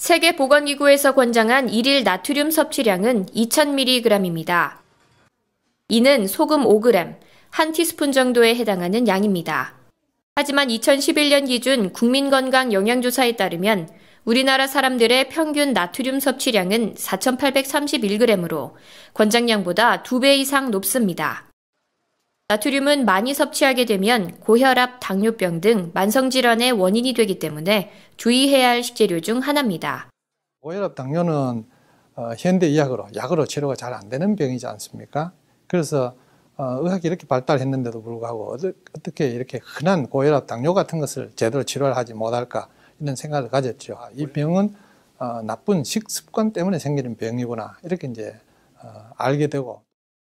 세계보건기구에서 권장한 1일 나트륨 섭취량은 2000mg입니다. 이는 소금 5g, 한 티스푼 정도에 해당하는 양입니다. 하지만 2011년 기준 국민건강영양조사에 따르면 우리나라 사람들의 평균 나트륨 섭취량은 4,831g으로 권장량보다 2배 이상 높습니다. 나트륨은 많이 섭취하게 되면 고혈압, 당뇨병 등 만성질환의 원인이 되기 때문에 주의해야 할 식재료 중 하나입니다. 고혈압, 당뇨는 어, 현대 의학으로 약으로 치료가 잘 안 되는 병이지 않습니까? 그래서 어, 의학이 이렇게 발달했는데도 불구하고 어떻게 이렇게 흔한 고혈압, 당뇨 같은 것을 제대로 치료를 하지 못할까 이런 생각을 가졌죠. 이 병은 어, 나쁜 식습관 때문에 생기는 병이구나 이렇게 이제 알게 되고.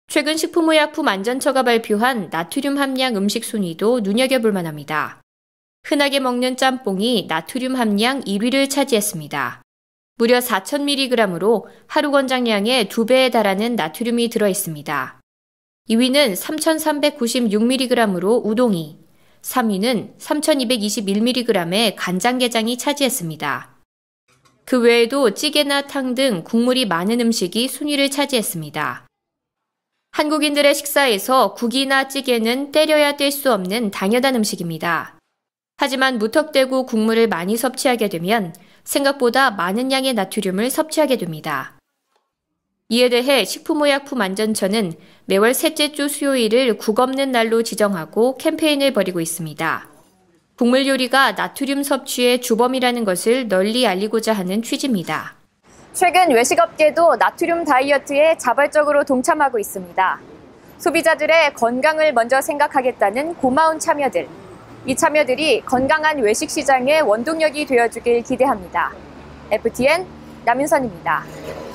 최근 식품의약품안전처가 발표한 나트륨 함량 음식 순위도 눈여겨볼 만합니다. 흔하게 먹는 짬뽕이 나트륨 함량 1위를 차지했습니다. 무려 4,000mg으로 하루 권장량의 2배에 달하는 나트륨이 들어 있습니다. 2위는 3,396mg으로 우동이, 3위는 3,221mg의 간장게장이 차지했습니다. 그 외에도 찌개나 탕 등 국물이 많은 음식이 순위를 차지했습니다. 한국인들의 식사에서 국이나 찌개는 때려야 뗄 수 없는 당연한 음식입니다. 하지만 무턱대고 국물을 많이 섭취하게 되면 생각보다 많은 양의 나트륨을 섭취하게 됩니다. 이에 대해 식품의약품안전처는 매월 셋째 주 수요일을 국 없는 날로 지정하고 캠페인을 벌이고 있습니다. 국물 요리가 나트륨 섭취의 주범이라는 것을 널리 알리고자 하는 취지입니다. 최근 외식업계도 나트륨 다이어트에 자발적으로 동참하고 있습니다. 소비자들의 건강을 먼저 생각하겠다는 고마운 참여들. 이 참여들이 건강한 외식 시장의 원동력이 되어주길 기대합니다. FTN 남윤선입니다.